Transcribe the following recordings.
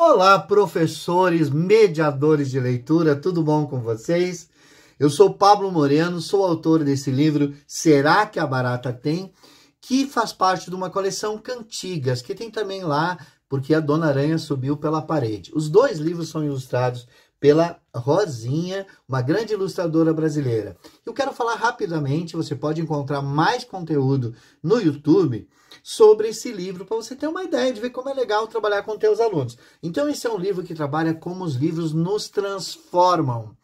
Olá, professores, mediadores de leitura, tudo bom com vocês? Eu sou Pablo Moreno, sou autor desse livro Será que a Barata Tem? que faz parte de uma coleção Cantigas, que tem também lá, porque a Dona Aranha subiu pela parede. Os dois livros são ilustrados pela Rosinha, uma grande ilustradora brasileira. Eu quero falar rapidamente, você pode encontrar mais conteúdo no YouTube sobre esse livro para você ter uma ideia de ver como é legal trabalhar com teus alunos. Então esse é um livro que trabalha como os livros nos transformam,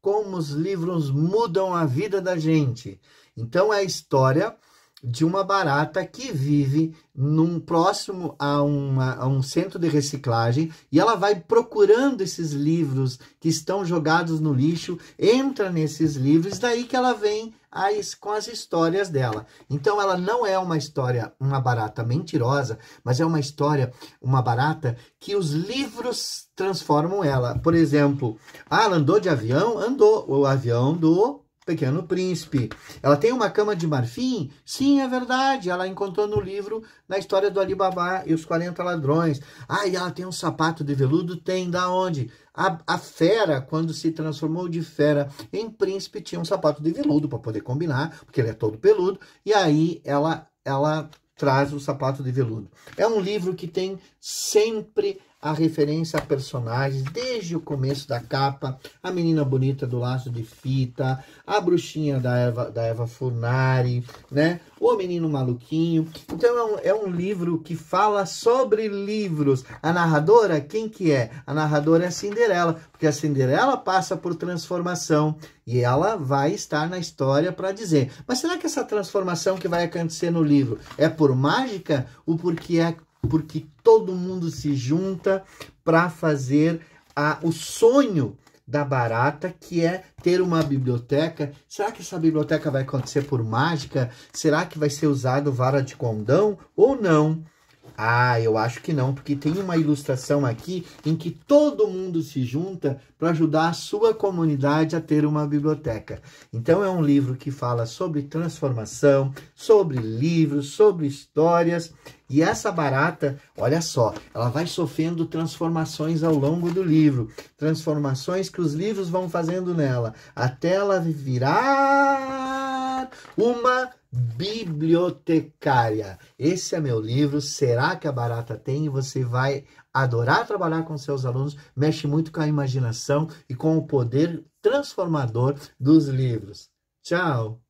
como os livros mudam a vida da gente. Então é a história de uma barata que vive num próximo a, uma, a, um centro de reciclagem e ela vai procurando esses livros que estão jogados no lixo, entra nesses livros, daí que ela vem as, com as histórias dela. Então ela não é uma história, uma barata mentirosa, mas é uma história, uma barata que os livros transformam ela. Por exemplo, ah, ela andou de avião? Andou. O avião do Pequeno Príncipe. Ela tem uma cama de marfim? Sim, é verdade. Ela encontrou no livro na história do Alibaba e os 40 ladrões. Ah, e ela tem um sapato de veludo? Tem, da onde? A, a fera, quando se transformou de fera em príncipe, tinha um sapato de veludo para poder combinar, porque ele é todo peludo. E aí ela, ela traz o sapato de veludo. É um livro que tem sempre a referência a personagens desde o começo da capa, a menina bonita do laço de fita, a bruxinha da Eva, da Eva Furnari, né? O menino maluquinho. Então é um, é um livro que fala sobre livros. A narradora, quem que é? A narradora é a Cinderela, porque a Cinderela passa por transformação e ela vai estar na história para dizer. Mas será que essa transformação que vai acontecer no livro é por mágica ou porque é porque todo mundo se junta para fazer a, o sonho da barata, que é ter uma biblioteca. Será que essa biblioteca vai acontecer por mágica? Será que vai ser usado vara de condão ou não? Ah, eu acho que não, porque tem uma ilustração aqui em que todo mundo se junta para ajudar a sua comunidade a ter uma biblioteca. Então é um livro que fala sobre transformação, sobre livros, sobre histórias. E essa barata, olha só, ela vai sofrendo transformações ao longo do livro, transformações que os livros vão fazendo nela, até ela virar uma bibliotecária. Esse é meu livro. Será que a barata tem? você vai adorar trabalhar com seus alunos. Mexe muito com a imaginação e com o poder transformador dos livros. Tchau!